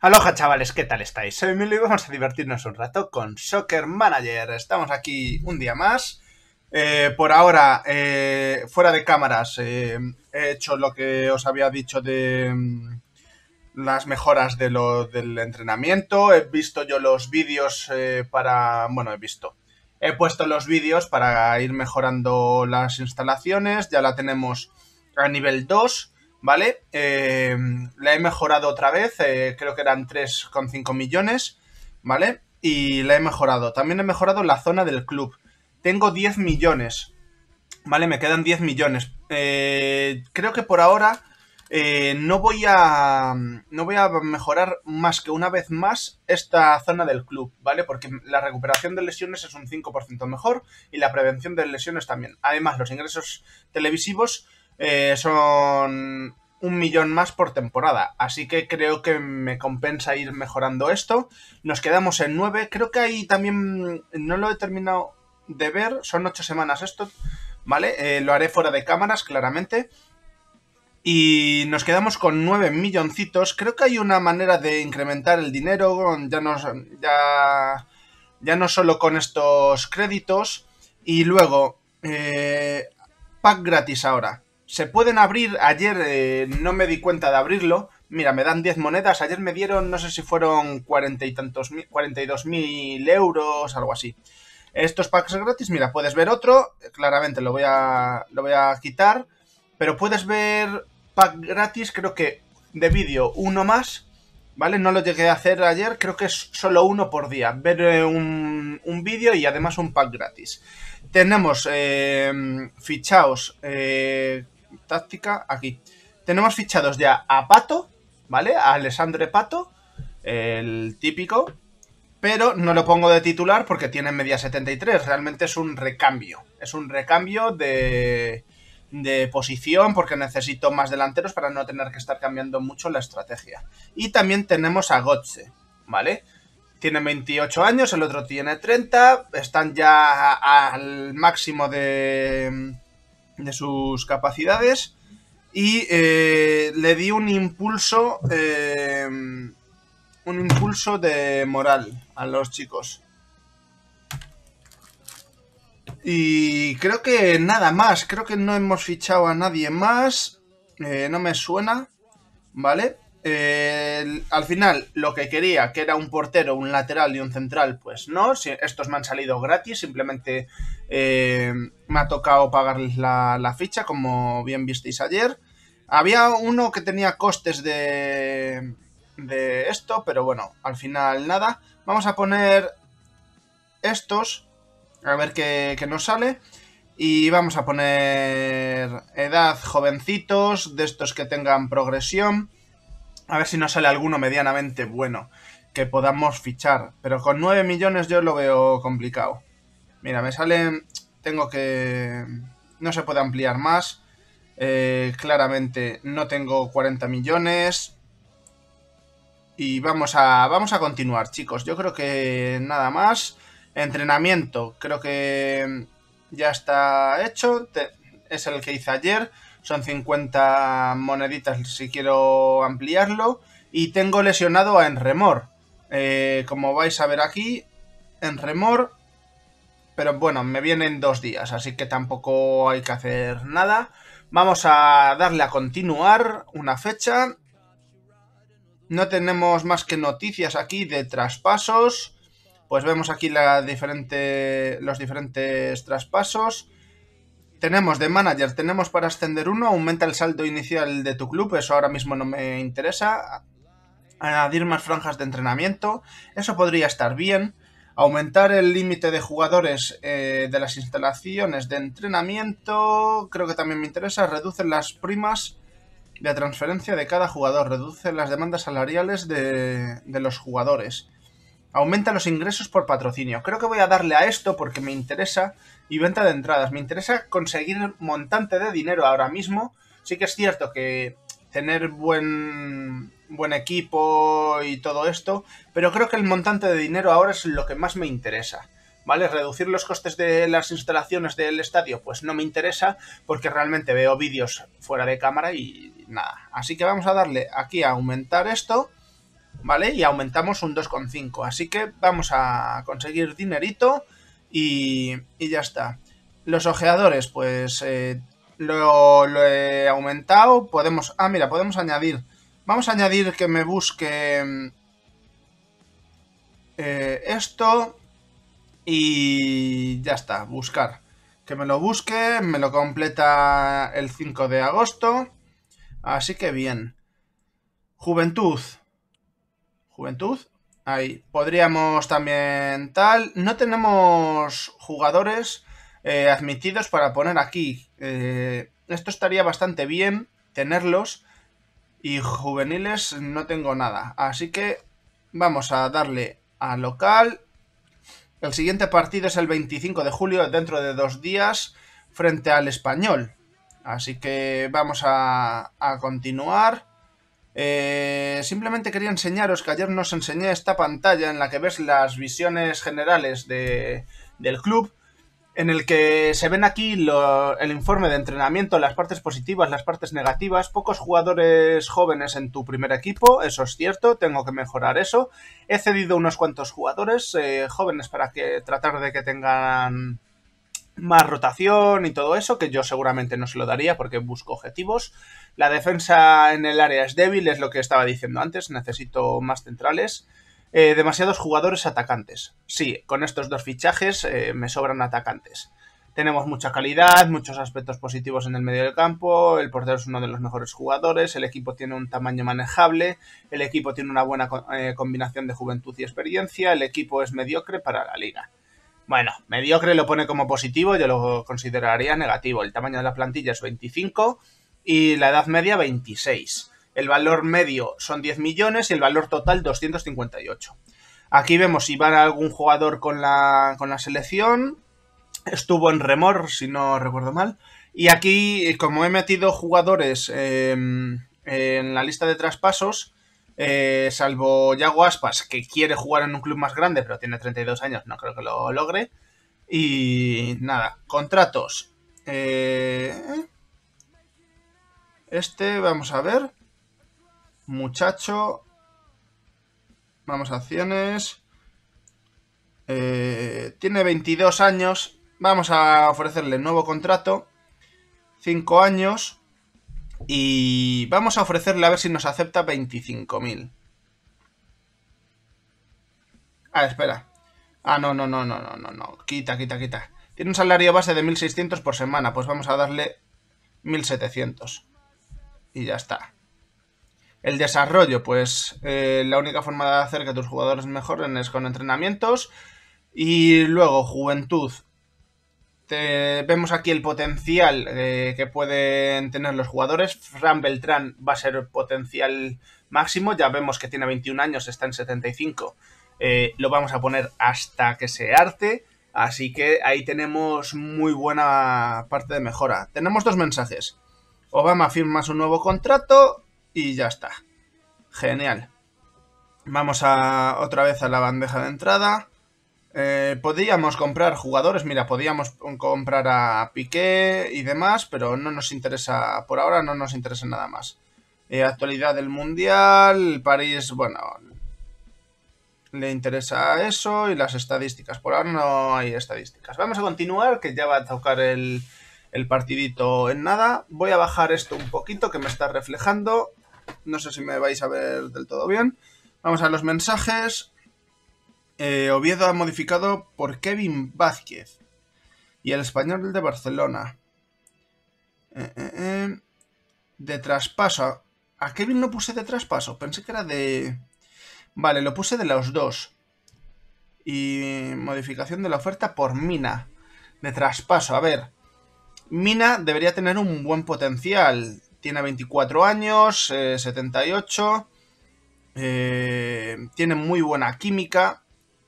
Aloha chavales, ¿qué tal estáis? Soy Emilio y vamos a divertirnos un rato con Soccer Manager. Estamos aquí un día más. Eh, por ahora, eh, fuera de cámaras, eh, he hecho lo que os había dicho de mm, las mejoras de del entrenamiento. He visto yo los vídeos para... Bueno, he visto. He puesto los vídeos para ir mejorando las instalaciones. Ya la tenemos a nivel 2 ¿vale? Eh, la he mejorado otra vez, eh, creo que eran 3,5 millones, ¿vale? Y la he mejorado. También he mejorado la zona del club. Tengo 10 millones, ¿vale? Me quedan 10 millones. Eh, creo que por ahora eh, no, voy a, no voy a mejorar más que una vez más esta zona del club, ¿vale? Porque la recuperación de lesiones es un 5% mejor y la prevención de lesiones también. Además, los ingresos televisivos eh, son un millón más por temporada. Así que creo que me compensa ir mejorando esto. Nos quedamos en 9. Creo que ahí también mm, no lo he terminado de ver. Son 8 semanas esto. ¿Vale? Eh, lo haré fuera de cámaras, claramente. Y nos quedamos con 9 milloncitos. Creo que hay una manera de incrementar el dinero. Ya no, ya, ya no solo con estos créditos. Y luego, eh, pack gratis ahora se pueden abrir. Ayer eh, no me di cuenta de abrirlo. Mira, me dan 10 monedas. Ayer me dieron, no sé si fueron cuarenta y tantos euros, algo así. Estos packs gratis, mira, puedes ver otro. Claramente lo voy a, voy a quitar. Pero puedes ver pack gratis, creo que de vídeo uno más. ¿Vale? No lo llegué a hacer ayer, creo que es solo uno por día. Ver eh, un, vídeo y además un pack gratis. Tenemos eh, fichaos táctica aquí. Tenemos fichados ya a Pato, ¿vale? A Alessandre Pato, el típico, pero no lo pongo de titular porque tiene media 73. Realmente es un recambio. Es un recambio de, de posición porque necesito más delanteros para no tener que estar cambiando mucho la estrategia. Y también tenemos a Gotze, ¿vale? Tiene 28 años, el otro tiene 30, están ya al máximo de, de sus capacidades y eh, le di un impulso, eh, un impulso de moral a los chicos. Y creo que nada más, creo que no hemos fichado a nadie más, eh, no me suena, ¿vale? al final, lo que quería, que era un portero, un lateral y un central, pues no. Estos me han salido gratis, simplemente eh, me ha tocado pagarles la, ficha, como bien visteis ayer. Había uno que tenía costes de, de esto, pero bueno, al final nada. Vamos a poner estos, a ver qué, qué nos sale. Y vamos a poner edad jovencitos, de estos que tengan progresión. A ver si nos sale alguno medianamente bueno que podamos fichar. Pero con 9 millones yo lo veo complicado. Mira, me sale... Tengo que... No se puede ampliar más. Eh, claramente no tengo 40 millones. Y vamos a, vamos a continuar, chicos. Yo creo que nada más. Entrenamiento, creo que ya está hecho. es el que hice ayer son 50 moneditas si quiero ampliarlo. Y tengo lesionado a Enremor. Eh, como vais a ver aquí, Enremor. Pero bueno, me vienen dos días, así que tampoco hay que hacer nada. Vamos a darle a continuar una fecha. No tenemos más que noticias aquí de traspasos. Pues vemos aquí los diferentes traspasos. Tenemos de manager, tenemos para ascender uno, aumenta el saldo inicial de tu club, eso ahora mismo no me interesa. Añadir más franjas de entrenamiento, eso podría estar bien. Aumentar el límite de jugadores eh, de las instalaciones de entrenamiento, creo que también me interesa. Reduce las primas de transferencia de cada jugador, reduce las demandas salariales de, de los jugadores aumenta los ingresos por patrocinio. Creo que voy a darle a esto porque me interesa y venta de entradas. Me interesa conseguir montante de dinero ahora mismo. Sí que es cierto que tener buen, buen equipo y todo esto, pero creo que el montante de dinero ahora es lo que más me interesa. ¿Vale? Reducir los costes de las instalaciones del estadio, pues no me interesa porque realmente veo vídeos fuera de cámara y nada. Así que vamos a darle aquí a aumentar esto ¿vale? Y aumentamos un 2,5. Así que vamos a conseguir dinerito y, y ya está. Los ojeadores, pues eh, lo, he aumentado. Podemos... Ah, mira, podemos añadir... Vamos a añadir que me busque mm, eh, esto y ya está, buscar. Que me lo busque, me lo completa el 5 de agosto. Así que bien. Juventud, Juventud. Ahí. Podríamos también tal. No tenemos jugadores eh, admitidos para poner aquí. Eh, esto estaría bastante bien tenerlos. Y juveniles no tengo nada. Así que vamos a darle a local. El siguiente partido es el 25 de julio, dentro de dos días, frente al español. Así que vamos a continuar. Eh, simplemente quería enseñaros que ayer nos enseñé esta pantalla en la que ves las visiones generales del club, en el que se ven aquí el informe de entrenamiento, las partes positivas, las partes negativas, pocos jugadores jóvenes en tu primer equipo, eso es cierto, tengo que mejorar eso. He cedido unos cuantos jugadores eh, jóvenes para que tratar de que tengan más rotación y todo eso, que yo seguramente no se lo daría porque busco objetivos. La defensa en el área es débil, es lo que estaba diciendo antes, necesito más centrales. Eh, demasiados jugadores atacantes. Sí, con estos dos fichajes eh, me sobran atacantes. Tenemos mucha calidad, muchos aspectos positivos en el medio del campo, el portero es uno de los mejores jugadores, el equipo tiene un tamaño manejable, el equipo tiene una buena eh, combinación de juventud y experiencia, el equipo es mediocre para la liga. Bueno, mediocre lo pone como positivo, yo lo consideraría negativo. El tamaño de la plantilla es 25 y la edad media 26. El valor medio son 10 millones y el valor total 258. Aquí vemos si va algún jugador con la, selección. Estuvo en remor, si no recuerdo mal. Y aquí, eh, como he metido jugadores em, en la lista de traspasos, eh, salvo Yago Aspas, que quiere jugar en un club más grande, pero tiene 32 años, no creo que lo logre. Y nada, contratos. Eh, este, vamos a ver. Muchacho. Vamos a acciones. Eh, tiene 22 años. Vamos a ofrecerle nuevo contrato. 5 años. Y vamos a ofrecerle a ver si nos acepta 25.000. Ah, espera. Ah, no, no, no, no, no, no, no. Quita, quita, quita. Tiene un salario base de 1.600 por semana, pues vamos a darle 1.700. Y ya está. El desarrollo, pues eh, la única forma de hacer que tus jugadores mejoren es con entrenamientos. Y luego, juventud vemos aquí el potencial eh, que pueden tener los jugadores. Fran Beltrán va a ser potencial máximo. Ya vemos que tiene 21 años, está en 75. Eh, lo vamos a poner hasta que se arte. Así que ahí tenemos muy buena parte de mejora. Tenemos dos mensajes. Obama firma su nuevo contrato y ya está. Genial. Vamos a otra vez a la bandeja de entrada. Podríamos eh, podíamos comprar jugadores, mira, podíamos comprar a Piqué y demás, pero no nos interesa, por ahora no nos interesa nada más. Eh, actualidad del Mundial, París, bueno, le interesa eso y las estadísticas. Por ahora no hay estadísticas. Vamos a continuar, que ya va a tocar el, el partidito en nada. Voy a bajar esto un poquito, que me está reflejando. No sé si me vais a ver del todo bien. Vamos a los mensajes. Eh, Oviedo ha modificado por Kevin Vázquez y el español de Barcelona. Eh, eh, de traspaso. A Kevin no puse de traspaso, pensé que era de... Vale, lo puse de los dos. Y modificación de la oferta por Mina. De traspaso, a ver. Mina debería tener un buen potencial. Tiene 24 años, 78. tiene muy buena química.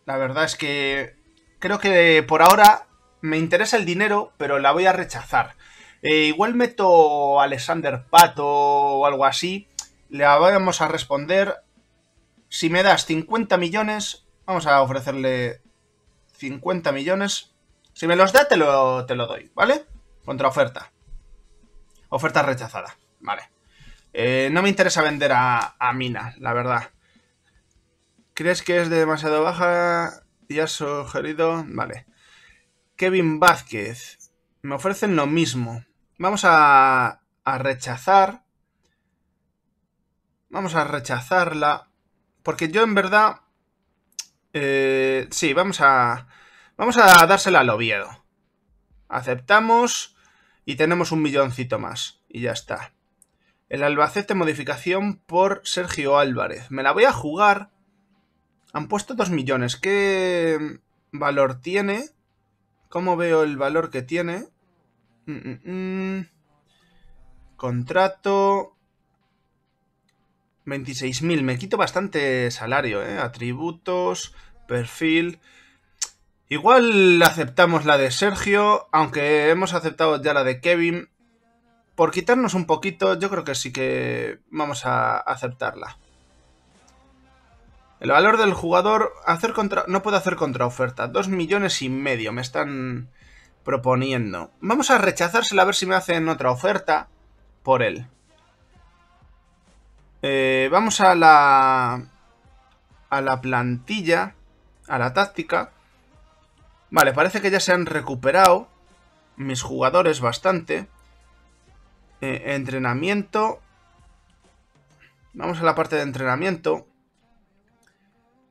La verdad es que creo que por ahora me interesa el dinero, pero la voy a rechazar. Eh, igual meto a Alexander Pato o algo así. Le vamos a responder. Si me das 50 millones, vamos a ofrecerle 50 millones. Si me los da, te lo, te lo doy, ¿vale? Contra oferta. Oferta rechazada, vale. Eh, no me interesa vender a, a Mina, la verdad. ¿Crees que es demasiado baja? Ya sugerido. Vale. Kevin Vázquez. Me ofrecen lo mismo. Vamos a, a rechazar. Vamos a rechazarla. Porque yo en verdad... Eh, sí, vamos a... Vamos a dársela al Oviedo. Aceptamos y tenemos un milloncito más. Y ya está. El Albacete modificación por Sergio Álvarez. Me la voy a jugar han puesto 2 millones. ¿Qué valor tiene? ¿Cómo veo el valor que tiene? Mm, mm, mm. Contrato. 26.000. Me quito bastante salario, ¿eh? Atributos, perfil. Igual aceptamos la de Sergio, aunque hemos aceptado ya la de Kevin. Por quitarnos un poquito, yo creo que sí que vamos a aceptarla. El valor del jugador hacer contra... no puedo hacer contraoferta. Dos millones y medio me están proponiendo. Vamos a rechazársela a ver si me hacen otra oferta por él. Eh, vamos a la... a la plantilla, a la táctica. Vale, parece que ya se han recuperado mis jugadores bastante. Eh, entrenamiento. Vamos a la parte de entrenamiento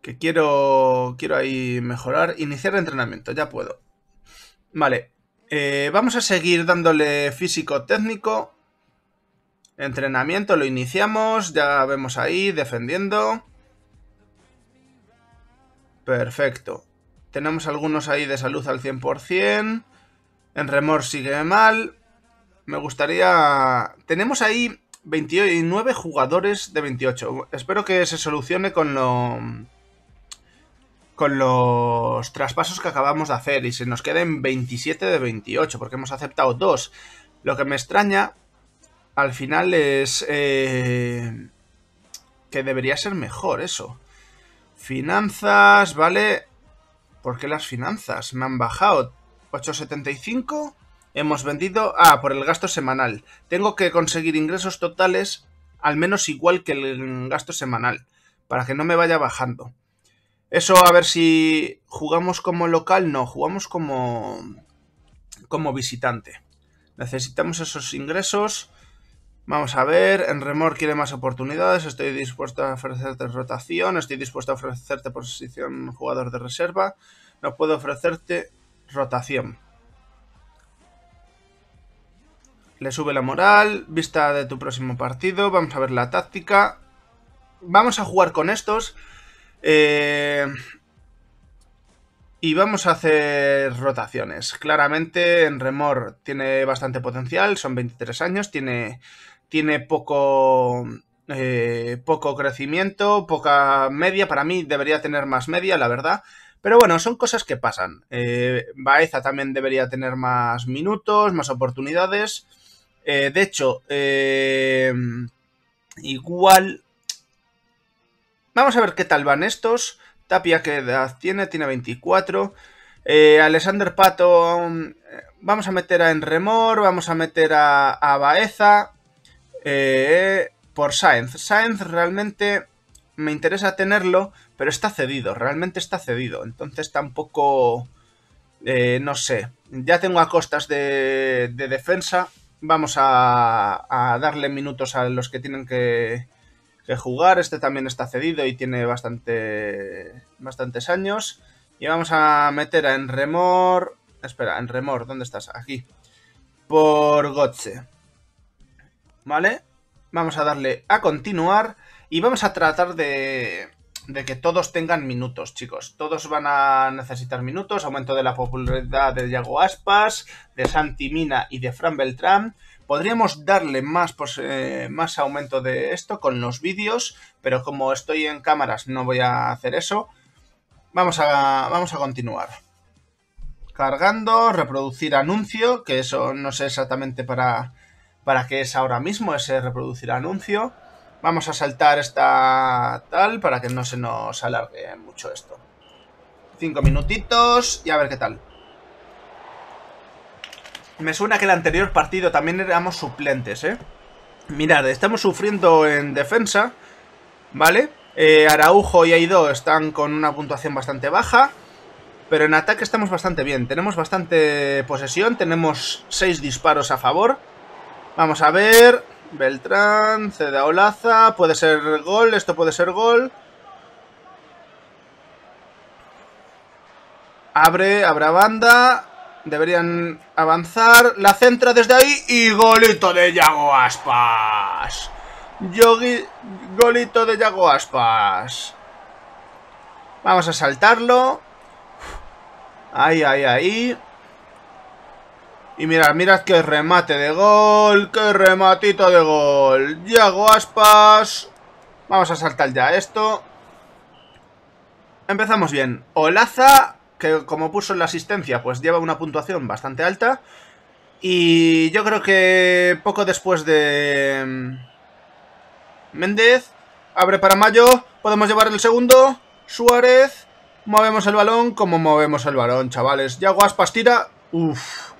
que quiero, quiero ahí mejorar. Iniciar entrenamiento, ya puedo. Vale, eh, vamos a seguir dándole físico-técnico. Entrenamiento, lo iniciamos, ya vemos ahí, defendiendo. Perfecto. Tenemos algunos ahí de salud al 100%. En remor sigue mal. Me gustaría... Tenemos ahí 29 jugadores de 28. Espero que se solucione con lo con los traspasos que acabamos de hacer y se nos queden 27 de 28 porque hemos aceptado dos. Lo que me extraña al final es eh, que debería ser mejor eso. Finanzas, ¿vale? ¿Por qué las finanzas? Me han bajado 8.75. Hemos vendido... Ah, por el gasto semanal. Tengo que conseguir ingresos totales al menos igual que el gasto semanal para que no me vaya bajando. Eso, a ver si jugamos como local, no, jugamos como, como visitante. Necesitamos esos ingresos. Vamos a ver, en Remor quiere más oportunidades, estoy dispuesto a ofrecerte rotación, estoy dispuesto a ofrecerte posición jugador de reserva, no puedo ofrecerte rotación. Le sube la moral, vista de tu próximo partido, vamos a ver la táctica. Vamos a jugar con estos, eh, y vamos a hacer rotaciones. Claramente en Remor tiene bastante potencial, son 23 años, tiene, tiene poco, eh, poco crecimiento, poca media. Para mí debería tener más media, la verdad. Pero bueno, son cosas que pasan. Eh, Baeza también debería tener más minutos, más oportunidades. de hecho, igual Vamos a ver qué tal van estos. Tapia, ¿qué edad tiene? Tiene 24. Eh, Alexander Pato, eh, vamos a meter a Enremor, vamos a meter a, Baeza eh, por Sainz. Sainz realmente me interesa tenerlo, pero está cedido, realmente está cedido. Entonces tampoco, no sé, ya tengo a costas de, defensa. Vamos a darle minutos a los que tienen que, jugar. Este también está cedido y tiene bastante, bastantes años. Y vamos a meter a remor Espera, en remor ¿dónde estás? Aquí. Por goche ¿Vale? Vamos a darle a continuar y vamos a tratar de, de que todos tengan minutos, chicos. Todos van a necesitar minutos. Aumento de la popularidad de Yago Aspas, de Santi Mina y de Fran Beltrán. Podríamos darle más, pues, eh, más aumento de esto con los vídeos, pero como estoy en cámaras no voy a hacer eso. Vamos a, vamos a continuar. Cargando, reproducir anuncio, que eso no sé exactamente para, para qué es ahora mismo ese reproducir anuncio. Vamos a saltar esta tal para que no se nos alargue mucho esto. Cinco minutitos y a ver qué tal. Me suena que el anterior partido también éramos suplentes, ¿eh? Mirad, estamos sufriendo en defensa, ¿vale? Eh, Araujo y Aido están con una puntuación bastante baja, pero en ataque estamos bastante bien. Tenemos bastante posesión, tenemos 6 disparos a favor. Vamos a ver... Beltrán, Ceda Olaza, puede ser gol, esto puede ser gol. Abre, abra banda, Deberían avanzar. La centra desde ahí y golito de Yago Aspas. Yogi, golito de Yago Aspas. Vamos a saltarlo. Ahí, ahí, ahí. Y mirad, mirad qué remate de gol. Qué rematito de gol. Yago Aspas. Vamos a saltar ya esto. Empezamos bien. Olaza que como puso en la asistencia, pues lleva una puntuación bastante alta. Y yo creo que poco después de mm, Méndez, abre para Mayo, podemos llevar el segundo, Suárez, movemos el balón como movemos el balón, chavales. Yaguas, tira. uff,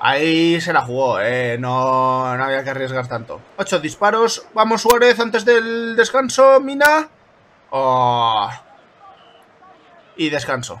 ahí se la jugó, eh. no, no había que arriesgar tanto. Ocho disparos, vamos Suárez antes del descanso, Mina, oh. y descanso.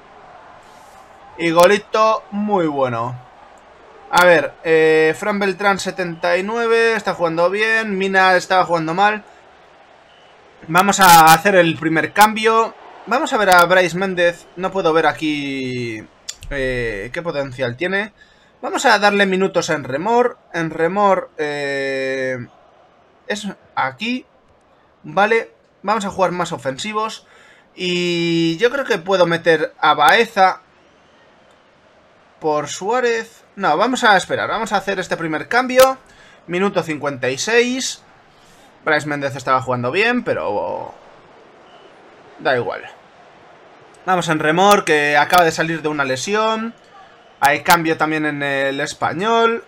Y golito muy bueno. A ver, eh, Fran Beltrán 79, está jugando bien. Mina estaba jugando mal. Vamos a hacer el primer cambio. Vamos a ver a Bryce Méndez. No puedo ver aquí eh, qué potencial tiene. Vamos a darle minutos en remor. En remor eh, es aquí. Vale, vamos a jugar más ofensivos. Y yo creo que puedo meter a Baeza por Suárez. No, vamos a esperar. Vamos a hacer este primer cambio. Minuto 56. Bryce Méndez estaba jugando bien, pero... Da igual. Vamos en remor, que acaba de salir de una lesión. Hay cambio también en el español.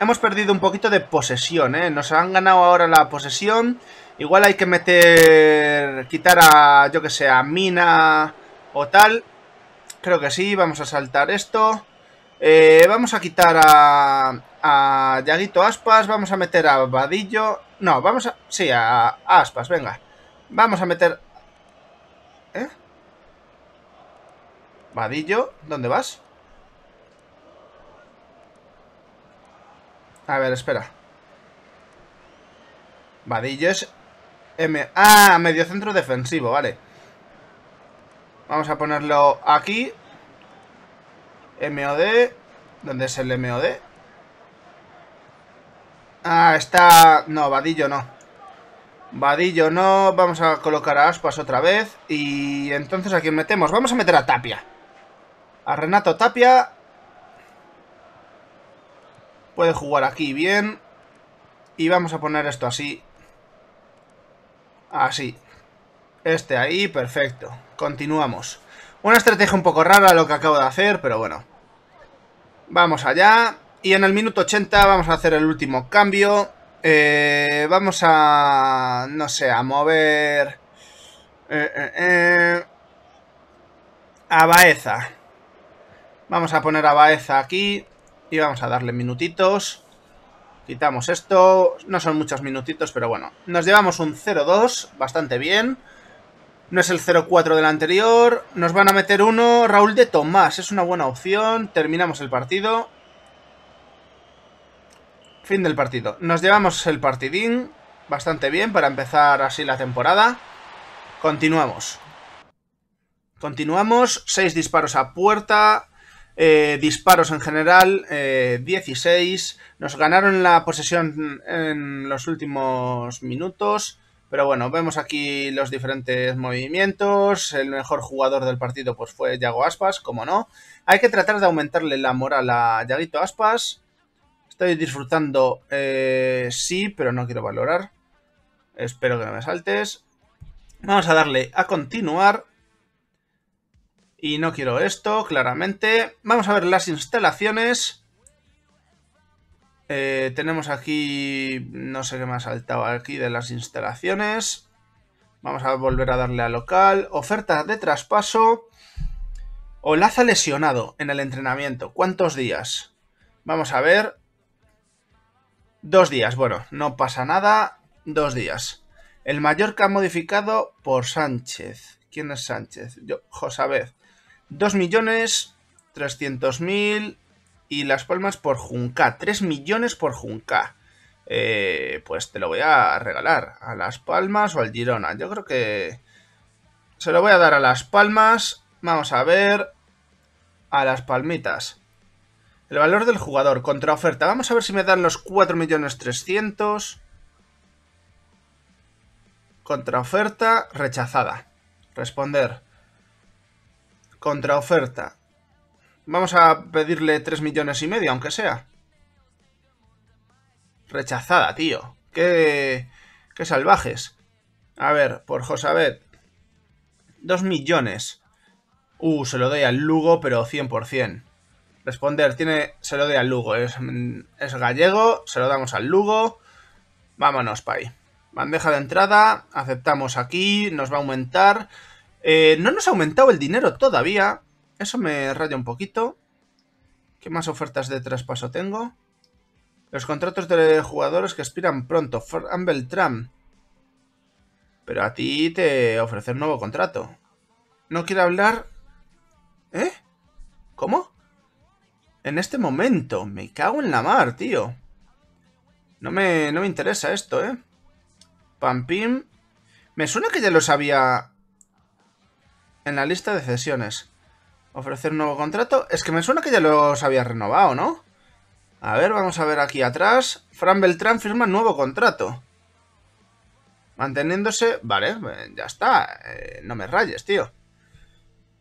Hemos perdido un poquito de posesión, ¿eh? Nos han ganado ahora la posesión. Igual hay que meter... Quitar a, yo que sé, a Mina o tal. Creo que sí, vamos a saltar esto. Eh, vamos a quitar a, a Aspas, vamos a meter a Vadillo. No, vamos a... Sí, a, Aspas, venga. Vamos a meter... ¿Eh? Vadillo, ¿dónde vas? A ver, espera. Vadillo es... M... Ah, centro defensivo, vale. Vamos a ponerlo aquí. MOD. ¿Dónde es el MOD? Ah, está... No, vadillo no. Vadillo no. Vamos a colocar Aspas otra vez. Y entonces aquí metemos. Vamos a meter a Tapia. A Renato Tapia. Puede jugar aquí bien. Y vamos a poner esto así. Así. Este ahí, perfecto. Continuamos. Una estrategia un poco rara lo que acabo de hacer, pero bueno. Vamos allá. Y en el minuto 80 vamos a hacer el último cambio. Eh, vamos a... no sé, a mover... Eh, eh, a Baeza. Vamos a poner a Baeza aquí. Y vamos a darle minutitos. Quitamos esto. No son muchos minutitos, pero bueno. Nos llevamos un 0-2. Bastante bien. No es el 0-4 del anterior. Nos van a meter uno. Raúl de Tomás. Es una buena opción. Terminamos el partido. Fin del partido. Nos llevamos el partidín. Bastante bien para empezar así la temporada. Continuamos. Continuamos. Seis disparos a puerta. Eh, disparos en general, 16. Eh, Nos ganaron la posesión en los últimos minutos. Pero bueno, vemos aquí los diferentes movimientos. El mejor jugador del partido pues fue Yago Aspas, como no. Hay que tratar de aumentarle la moral a Yaguito Aspas. Estoy disfrutando, eh, sí, pero no quiero valorar. Espero que no me saltes. Vamos a darle a continuar. Y no quiero esto, claramente. Vamos a ver las instalaciones. Eh, tenemos aquí, no sé qué más saltado aquí de las instalaciones. Vamos a volver a darle a local. oferta de traspaso. Olaza lesionado en el entrenamiento. ¿Cuántos días? Vamos a ver. Dos días. Bueno, no pasa nada. Dos días. El Mallorca modificado por Sánchez. ¿Quién es Sánchez? Yo, Josabez. 2 millones. 300 mil y Las Palmas por Junca. 3 millones por Junca. Eh, pues te lo voy a regalar a Las Palmas o al Girona. Yo creo que se lo voy a dar a Las Palmas. Vamos a ver. A Las Palmitas. El valor del jugador Contraoferta. oferta. Vamos a ver si me dan los millones 4.300.000. Contraoferta rechazada. Responder. Contraoferta Vamos a pedirle 3 millones y medio, aunque sea. Rechazada, tío. Qué, qué salvajes. A ver, por Josabet. 2 millones. Uh, se lo doy al Lugo, pero 100%. Responder, tiene, se lo doy al Lugo. Es, gallego, se lo damos al Lugo. Vámonos, pay. Bandeja de entrada, aceptamos aquí, nos va a aumentar. Eh, no nos ha aumentado el dinero todavía, eso me raya un poquito. ¿Qué más ofertas de traspaso tengo? Los contratos de jugadores que expiran pronto. Fran Tram. Pero a ti te ofrecer nuevo contrato. No quiero hablar... ¿Eh? ¿Cómo? En este momento. Me cago en la mar, tío. No me, no me interesa esto, ¿eh? Pampim. Me suena que ya lo sabía en la lista de cesiones. Ofrecer nuevo contrato. Es que me suena que ya los había renovado, ¿no? A ver, vamos a ver aquí atrás. Fran Beltrán firma nuevo contrato. Manteniéndose... Vale, ya está. Eh, no me rayes, tío.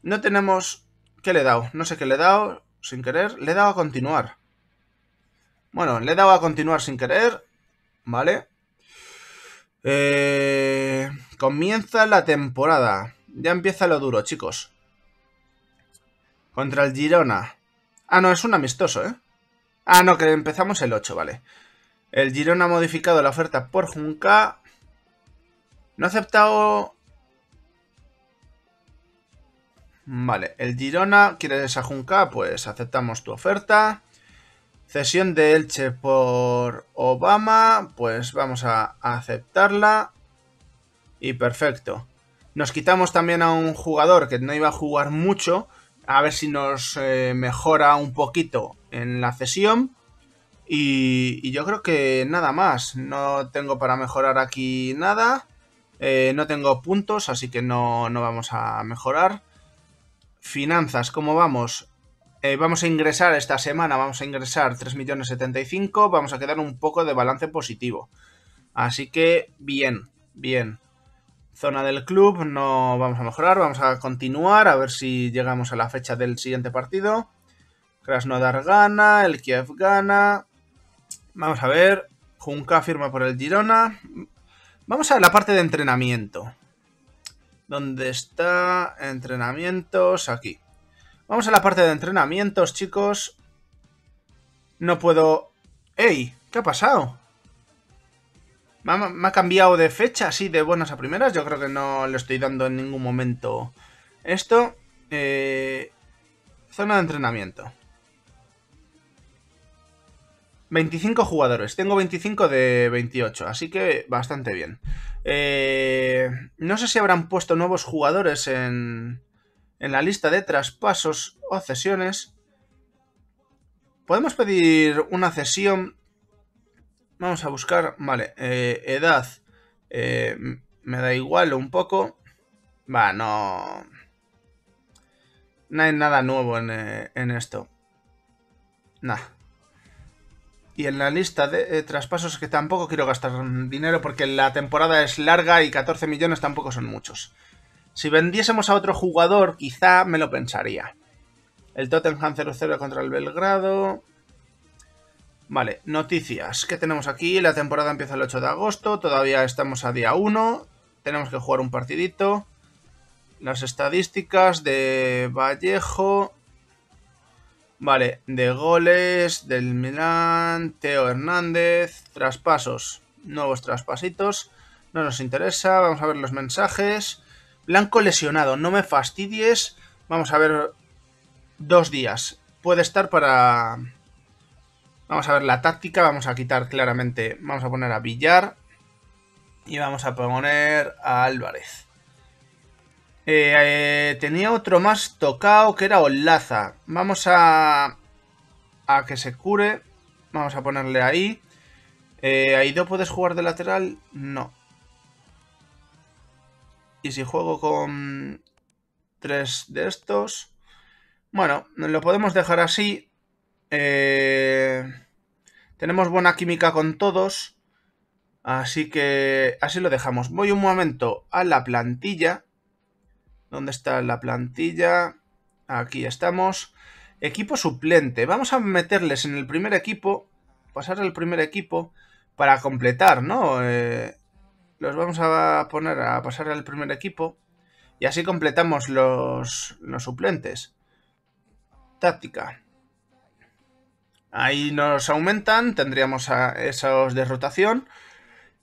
No tenemos... ¿Qué le he dado? No sé qué le he dado sin querer. Le he dado a continuar. Bueno, le he dado a continuar sin querer. Vale. Eh, comienza la temporada. Ya empieza lo duro, chicos. Contra el Girona. Ah, no, es un amistoso, ¿eh? Ah, no, que empezamos el 8, vale. El Girona ha modificado la oferta por Junca. No ha aceptado... Vale, el Girona, quiere a Junca? Pues aceptamos tu oferta. Cesión de Elche por Obama, pues vamos a aceptarla. Y perfecto. Nos quitamos también a un jugador que no iba a jugar mucho, a ver si nos eh, mejora un poquito en la cesión. Y, yo creo que nada más. No tengo para mejorar aquí nada. Eh, no tengo puntos, así que no, no, vamos a mejorar. Finanzas, ¿cómo vamos? Eh, vamos a ingresar esta semana, vamos a ingresar 3.075.000. Vamos a quedar un poco de balance positivo. Así que bien, bien zona del club no vamos a mejorar, vamos a continuar a ver si llegamos a la fecha del siguiente partido. Krasnodar gana, el Kiev gana. Vamos a ver, Junka firma por el Girona. Vamos a la parte de entrenamiento. ¿Dónde está entrenamientos? Aquí. Vamos a la parte de entrenamientos, chicos. No puedo... ¡Ey! ¿Qué ha pasado? Me ha, cambiado de fecha, así de buenas a primeras. Yo creo que no le estoy dando en ningún momento esto. Eh, zona de entrenamiento. 25 jugadores. Tengo 25 de 28, así que bastante bien. Eh, no sé si habrán puesto nuevos jugadores en, en la lista de traspasos o cesiones. Podemos pedir una cesión Vamos a buscar, vale, eh, edad. Eh, me da igual un poco. Va, no... No hay nada nuevo en, eh, esto. nada. Y en la lista de traspasos traspasos que tampoco quiero gastar dinero porque la temporada es larga y 14 millones tampoco son muchos. Si vendiésemos a otro jugador, quizá me lo pensaría. El Tottenham 0-0 contra el Belgrado. Vale, noticias. ¿Qué tenemos aquí? La temporada empieza el 8 de agosto, todavía estamos a día 1, tenemos que jugar un partidito. Las estadísticas de Vallejo. Vale, de goles, del Milán, Teo Hernández, traspasos, nuevos traspasitos. No nos interesa, vamos a ver los mensajes. Blanco lesionado, no me fastidies. Vamos a ver dos días. Puede estar para Vamos a ver la táctica, vamos a quitar claramente, vamos a poner a Villar y vamos a poner a Álvarez. Eh, eh, tenía otro más tocado que era Olaza. Vamos a, a que se cure, vamos a ponerle ahí. Eh, ¿Aido puedes jugar de lateral? No. Y si juego con tres de estos... Bueno, lo podemos dejar así eh, tenemos buena química con todos. Así que así lo dejamos. Voy un momento a la plantilla. ¿Dónde está la plantilla? Aquí estamos. Equipo suplente. Vamos a meterles en el primer equipo. Pasar al primer equipo para completar, ¿no? Eh, los vamos a poner a pasar al primer equipo. Y así completamos los, los suplentes. Táctica. Ahí nos aumentan, tendríamos a esos de rotación.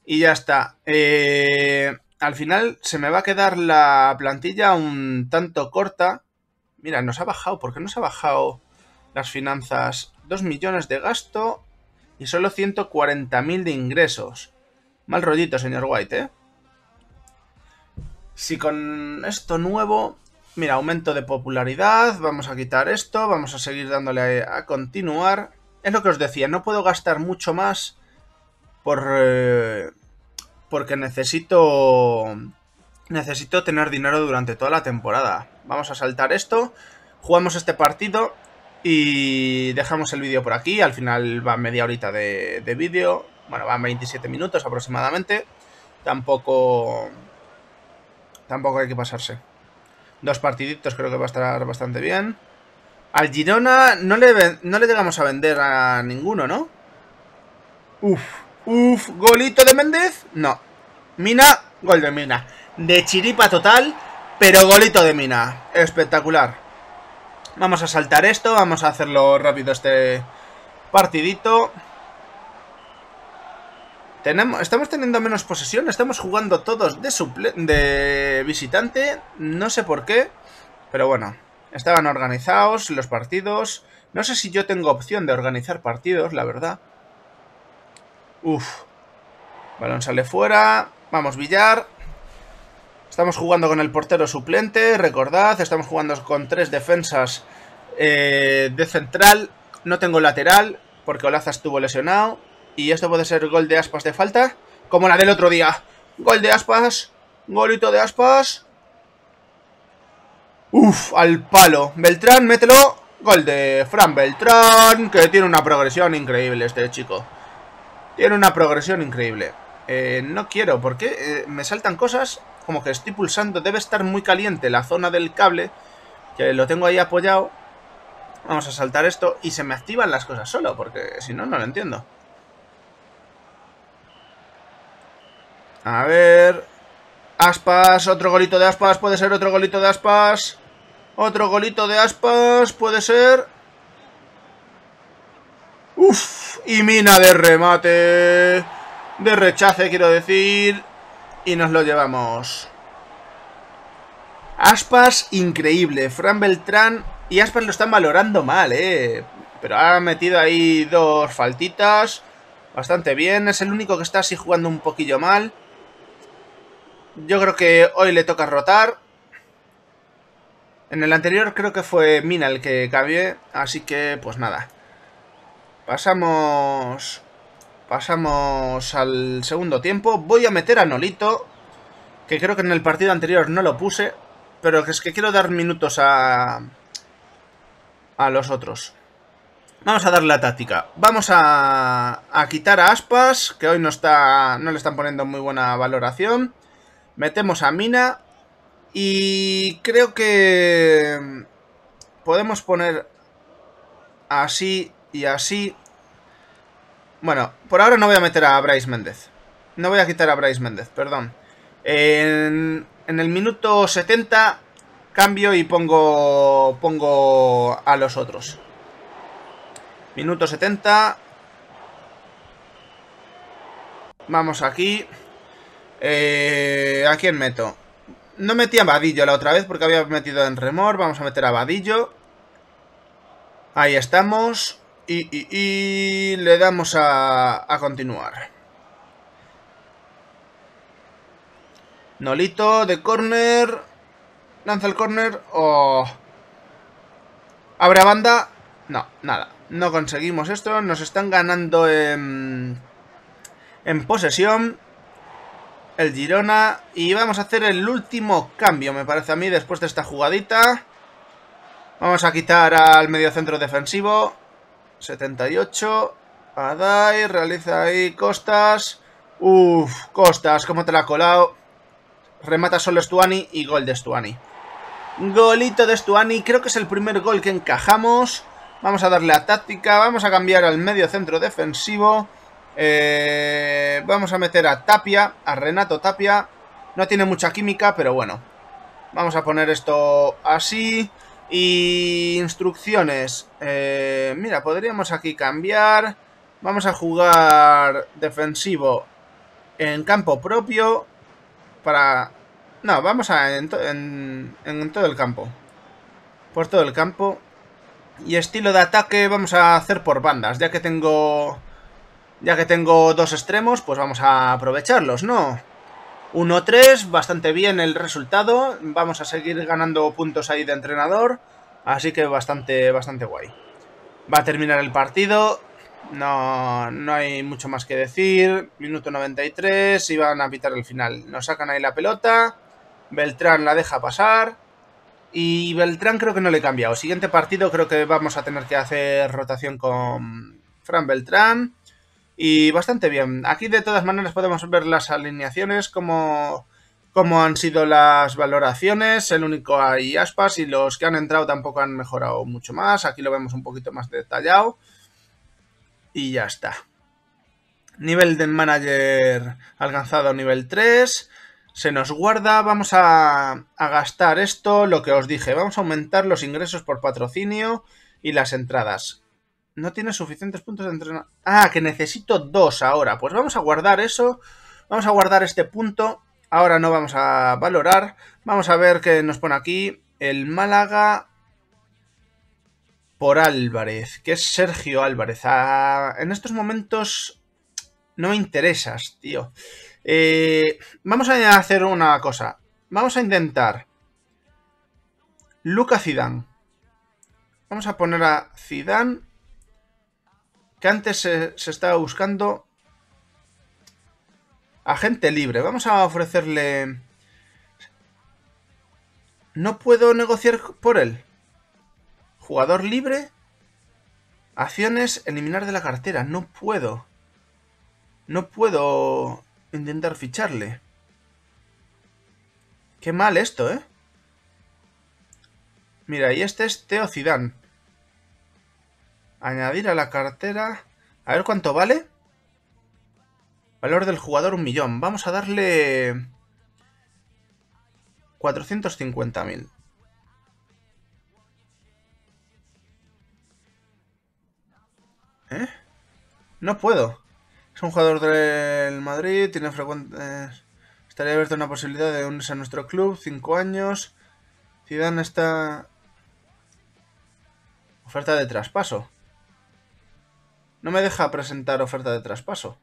Y ya está. Eh, al final se me va a quedar la plantilla un tanto corta. Mira, nos ha bajado. ¿Por qué nos ha bajado las finanzas? 2 millones de gasto y solo 140.000 de ingresos. Mal rollito, señor White, ¿eh? Si con esto nuevo... Mira, aumento de popularidad, vamos a quitar esto, vamos a seguir dándole a continuar. Es lo que os decía, no puedo gastar mucho más por... Eh, porque necesito... Necesito tener dinero durante toda la temporada. Vamos a saltar esto, jugamos este partido y dejamos el vídeo por aquí. Al final va media horita de, de vídeo. Bueno, van 27 minutos aproximadamente. Tampoco... Tampoco hay que pasarse. Dos partiditos creo que va a estar bastante bien. Al Girona no le, no le llegamos a vender a ninguno, ¿no? Uf, uf, golito de Méndez. No. Mina, gol de Mina. De chiripa total, pero golito de Mina. Espectacular. Vamos a saltar esto, vamos a hacerlo rápido este partidito. Tenemos, estamos teniendo menos posesión, estamos jugando todos de visitante, no sé por qué, pero bueno, Estaban organizados los partidos. No sé si yo tengo opción de organizar partidos, la verdad. Uf. Balón sale fuera. Vamos, billar. Estamos jugando con el portero suplente, recordad. Estamos jugando con tres defensas eh, de central. No tengo lateral, porque Olaza estuvo lesionado. Y esto puede ser gol de aspas de falta, como la del otro día. Gol de aspas, golito de aspas. Uf, al palo. Beltrán, mételo. Gol de Fran Beltrán, que tiene una progresión increíble este chico. Tiene una progresión increíble. Eh, no quiero, porque eh, me saltan cosas como que estoy pulsando. Debe estar muy caliente la zona del cable, que lo tengo ahí apoyado. Vamos a saltar esto y se me activan las cosas solo, porque si no, no lo entiendo. A ver... Aspas, otro golito de aspas, puede ser otro golito de aspas. Otro golito de aspas, puede ser. Uf, y mina de remate. De rechace, quiero decir. Y nos lo llevamos. Aspas, increíble. Fran Beltrán y Aspas lo están valorando mal, eh. Pero ha metido ahí dos faltitas. Bastante bien. Es el único que está así jugando un poquillo mal. Yo creo que hoy le toca rotar. En el anterior creo que fue Mina el que cambié, así que pues nada. Pasamos... Pasamos al segundo tiempo. Voy a meter a Nolito, que creo que en el partido anterior no lo puse, pero es que quiero dar minutos a... a los otros. Vamos a dar la táctica. Vamos a, a quitar a Aspas, que hoy no, está, no le están poniendo muy buena valoración. Metemos a Mina. Y creo que podemos poner así y así. Bueno, por ahora no voy a meter a Bryce Méndez. No voy a quitar a Bryce Méndez, perdón. En, el minuto 70 cambio y pongo, pongo a los otros. Minuto 70. Vamos aquí. Eh, ¿A quién meto? No metí a Vadillo la otra vez porque había metido en remor. Vamos a meter a Vadillo. Ahí estamos. Y, le damos a, a continuar. Nolito de corner. Lanza el corner. o Abre banda. No, nada. No conseguimos esto. Nos están ganando en, en posesión el Girona. Y vamos a hacer el último cambio, me parece a mí, después de esta jugadita. Vamos a quitar al medio centro defensivo. 78. Adai, realiza ahí Costas. Uf, Costas, cómo te la ha colado. Remata solo Stuani y gol de Stuani. Golito de Stuani, creo que es el primer gol que encajamos. Vamos a darle a táctica, vamos a cambiar al medio centro defensivo. Eh, vamos a meter a Tapia, a Renato Tapia. No tiene mucha química, pero bueno. Vamos a poner esto así. Y instrucciones. Eh, mira, podríamos aquí cambiar. Vamos a jugar defensivo en campo propio. Para... No, vamos a en, en todo el campo. Por todo el campo. Y estilo de ataque vamos a hacer por bandas, ya que tengo ya que tengo dos extremos, pues vamos a aprovecharlos, ¿no? 1-3, bastante bien el resultado. Vamos a seguir ganando puntos ahí de entrenador. Así que bastante, bastante guay. Va a terminar el partido. No, no hay mucho más que decir. Minuto 93 y van a pitar el final. Nos sacan ahí la pelota. Beltrán la deja pasar. Y Beltrán creo que no le he cambiado. Siguiente partido creo que vamos a tener que hacer rotación con Fran Beltrán y bastante bien. Aquí de todas maneras podemos ver las alineaciones, como cómo han sido las valoraciones. El único hay aspas y los que han entrado tampoco han mejorado mucho más. Aquí lo vemos un poquito más detallado. Y ya está. Nivel de manager alcanzado nivel 3. Se nos guarda, vamos a gastar esto, lo que os dije, vamos a aumentar los ingresos por patrocinio y las entradas. No tiene suficientes puntos de entrenamiento. Ah, que necesito dos ahora. Pues vamos a guardar eso. Vamos a guardar este punto. Ahora no vamos a valorar. Vamos a ver qué nos pone aquí. El Málaga por Álvarez, que es Sergio Álvarez. Ah, en estos momentos no me interesas, tío. Eh, vamos a hacer una cosa. Vamos a intentar. Luca Zidane. Vamos a poner a Zidane que antes se, estaba buscando agente libre. Vamos a ofrecerle... No puedo negociar por él. Jugador libre. Acciones, eliminar de la cartera. No puedo. No puedo intentar ficharle. Qué mal esto, ¿eh? Mira, y este es Teo Añadir a la cartera. A ver cuánto vale. Valor del jugador un millón. Vamos a darle... 450.000. ¿Eh? No puedo. Es un jugador del Madrid, tiene frecuentes... Eh, estaría abierto una posibilidad de unirse a nuestro club, Cinco años. Zidane está... Oferta de traspaso. No me deja presentar oferta de traspaso.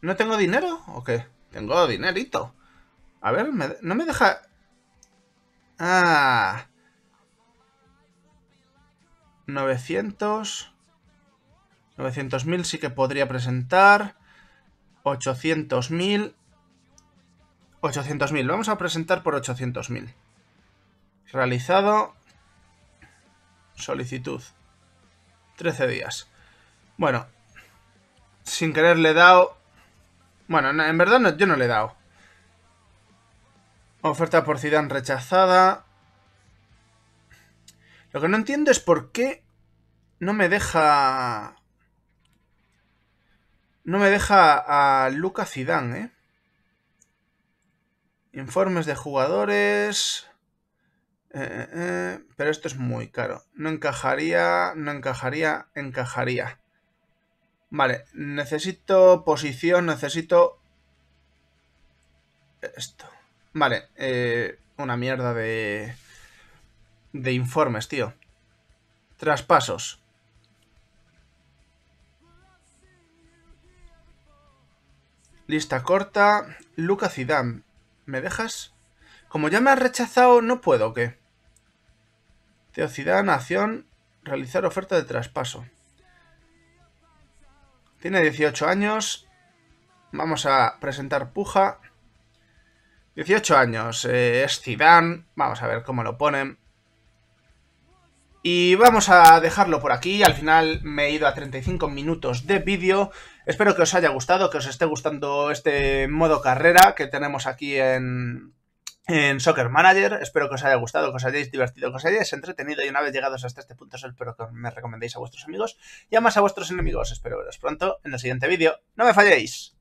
¿No tengo dinero o qué? Tengo dinerito. A ver, no me deja... Ah... 900... 900.000 sí que podría presentar. 800.000. 800.000. Vamos a presentar por 800.000. Realizado solicitud. 13 días. Bueno, sin querer le he dado... Bueno, en verdad no, yo no le he dado. Oferta por Zidane rechazada. Lo que no entiendo es por qué no me deja... No me deja a Luca Zidane, ¿eh? Informes de jugadores... Eh, eh, eh, pero esto es muy caro. No encajaría, no encajaría, encajaría. Vale, necesito posición, necesito... Esto. Vale, una mierda de... De informes, tío. Traspasos. Lista corta. Luca Dan, ¿Me dejas? Como ya me has rechazado, no puedo, qué? Teocidad, Nación, realizar oferta de traspaso. Tiene 18 años. Vamos a presentar Puja. 18 años, eh, es Zidane, vamos a ver cómo lo ponen. Y vamos a dejarlo por aquí, al final me he ido a 35 minutos de vídeo. Espero que os haya gustado, que os esté gustando este modo carrera que tenemos aquí en, en Soccer Manager. Espero que os haya gustado, que os hayáis divertido, que os hayáis entretenido y una vez llegados hasta este punto espero que me recomendéis a vuestros amigos y más a vuestros enemigos. Espero veros pronto en el siguiente vídeo. ¡No me falléis!